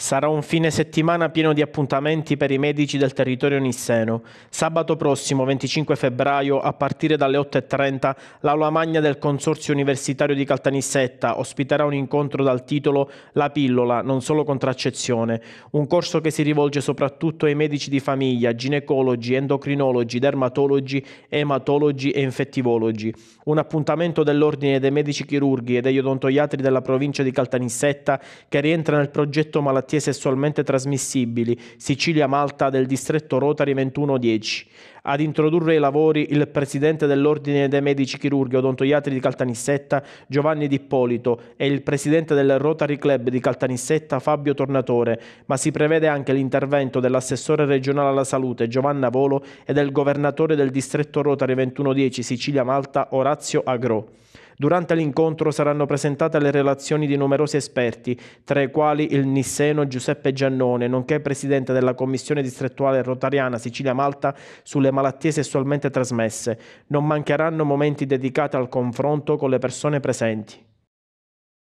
Sarà un fine settimana pieno di appuntamenti per i medici del territorio nisseno. Sabato prossimo, 25 febbraio, a partire dalle 8.30, l'Aula Magna del Consorzio Universitario di Caltanissetta ospiterà un incontro dal titolo La pillola, non solo contraccezione, un corso che si rivolge soprattutto ai medici di famiglia, ginecologi, endocrinologi, dermatologi, ematologi e infettivologi. Un appuntamento dell'Ordine dei Medici Chirurghi e degli Odontoiatri della provincia di Caltanissetta che rientra nel progetto Malattia malattie sessualmente trasmissibili, Sicilia-Malta del distretto Rotari 2110. Ad introdurre i lavori il presidente dell'Ordine dei Medici Chirurghi Odontoiatri di Caltanissetta, Giovanni D'Ippolito, e il presidente del Rotary Club di Caltanissetta, Fabio Tornatore, ma si prevede anche l'intervento dell'assessore regionale alla salute, Giovanna Volo, e del governatore del distretto Rotari 2110 Sicilia-Malta, Orazio Agro. Durante l'incontro saranno presentate le relazioni di numerosi esperti, tra i quali il nisseno Giuseppe Giannone, nonché presidente della Commissione distrettuale rotariana Sicilia-Malta sulle malattie sessualmente trasmesse. Non mancheranno momenti dedicati al confronto con le persone presenti.